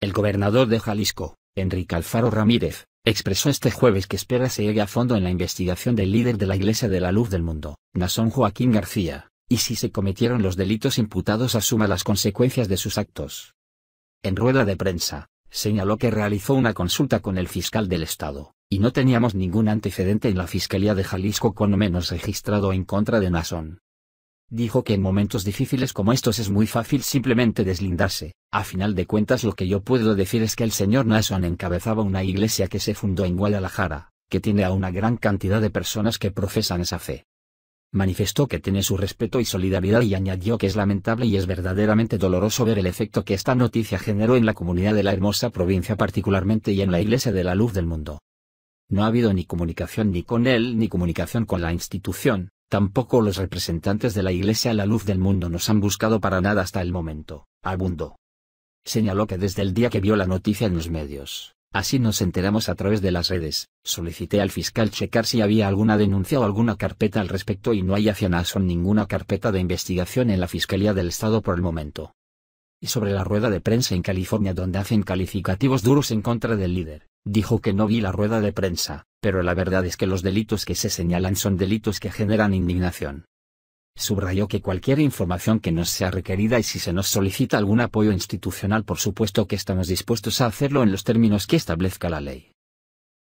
El gobernador de Jalisco, Enrique Alfaro Ramírez, expresó este jueves que espera se llegue a fondo en la investigación del líder de la Iglesia de la Luz del Mundo, Nason Joaquín García, y si se cometieron los delitos imputados asuma las consecuencias de sus actos. En rueda de prensa, señaló que realizó una consulta con el fiscal del Estado, y no teníamos ningún antecedente en la Fiscalía de Jalisco con menos registrado en contra de Nason. Dijo que en momentos difíciles como estos es muy fácil simplemente deslindarse. A final de cuentas lo que yo puedo decir es que el señor Nason encabezaba una iglesia que se fundó en Guadalajara, que tiene a una gran cantidad de personas que profesan esa fe. Manifestó que tiene su respeto y solidaridad y añadió que es lamentable y es verdaderamente doloroso ver el efecto que esta noticia generó en la comunidad de la hermosa provincia particularmente y en la Iglesia de la Luz del Mundo. No ha habido ni comunicación ni con él ni comunicación con la institución, Tampoco los representantes de la Iglesia a la luz del mundo nos han buscado para nada hasta el momento, abundó. Señaló que desde el día que vio la noticia en los medios, así nos enteramos a través de las redes, solicité al fiscal checar si había alguna denuncia o alguna carpeta al respecto y no hay hacia son ninguna carpeta de investigación en la Fiscalía del Estado por el momento. Y sobre la rueda de prensa en California donde hacen calificativos duros en contra del líder, dijo que no vi la rueda de prensa, pero la verdad es que los delitos que se señalan son delitos que generan indignación. Subrayó que cualquier información que nos sea requerida y si se nos solicita algún apoyo institucional por supuesto que estamos dispuestos a hacerlo en los términos que establezca la ley.